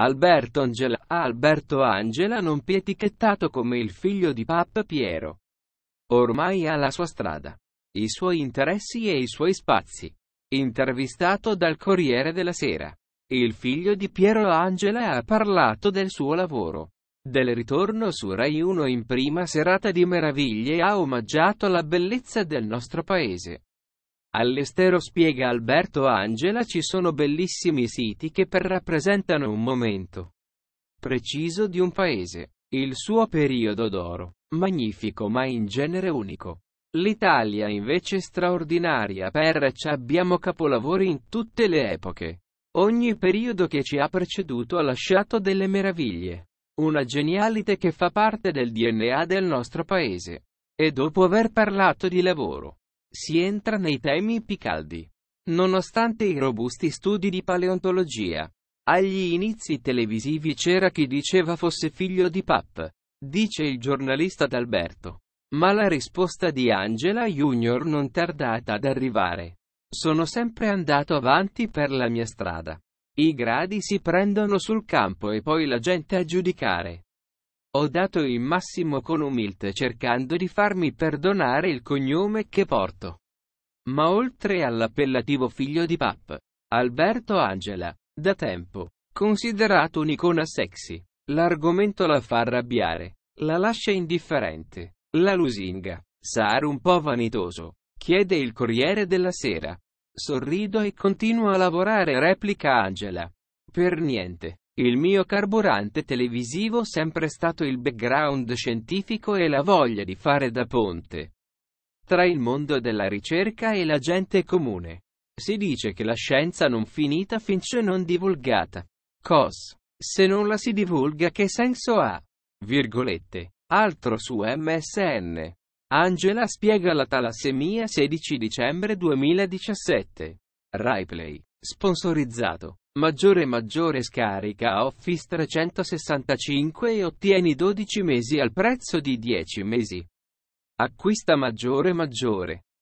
Alberto Angela ah, Alberto Angela non più etichettato come il figlio di Papa Piero. Ormai ha la sua strada, i suoi interessi e i suoi spazi. Intervistato dal Corriere della Sera. Il figlio di Piero Angela ha parlato del suo lavoro. Del ritorno su Rai 1 in prima serata di meraviglie ha omaggiato la bellezza del nostro paese. All'estero spiega Alberto Angela ci sono bellissimi siti che per rappresentano un momento preciso di un paese, il suo periodo d'oro, magnifico ma in genere unico. L'Italia invece è straordinaria per ci abbiamo capolavori in tutte le epoche. Ogni periodo che ci ha preceduto ha lasciato delle meraviglie. Una genialite che fa parte del DNA del nostro paese. E dopo aver parlato di lavoro, si entra nei temi più caldi. Nonostante i robusti studi di paleontologia, agli inizi televisivi c'era chi diceva fosse figlio di Papp, dice il giornalista d'Alberto. Ma la risposta di Angela Junior non tardata ad arrivare. Sono sempre andato avanti per la mia strada. I gradi si prendono sul campo e poi la gente a giudicare. Ho dato il massimo con umiltà cercando di farmi perdonare il cognome che porto. Ma oltre all'appellativo figlio di Pap, Alberto Angela, da tempo, considerato un'icona sexy, l'argomento la fa arrabbiare, la lascia indifferente, la lusinga. Sar un po' vanitoso, chiede il Corriere della Sera. Sorrido e continuo a lavorare, replica Angela. Per niente. Il mio carburante televisivo sempre stato il background scientifico e la voglia di fare da ponte tra il mondo della ricerca e la gente comune. Si dice che la scienza non finita finché non divulgata. Cos. Se non la si divulga che senso ha? Virgolette. Altro su MSN. Angela spiega la talassemia 16 dicembre 2017. RaiPlay. Sponsorizzato. Maggiore maggiore scarica Office 365 e ottieni 12 mesi al prezzo di 10 mesi. Acquista maggiore maggiore.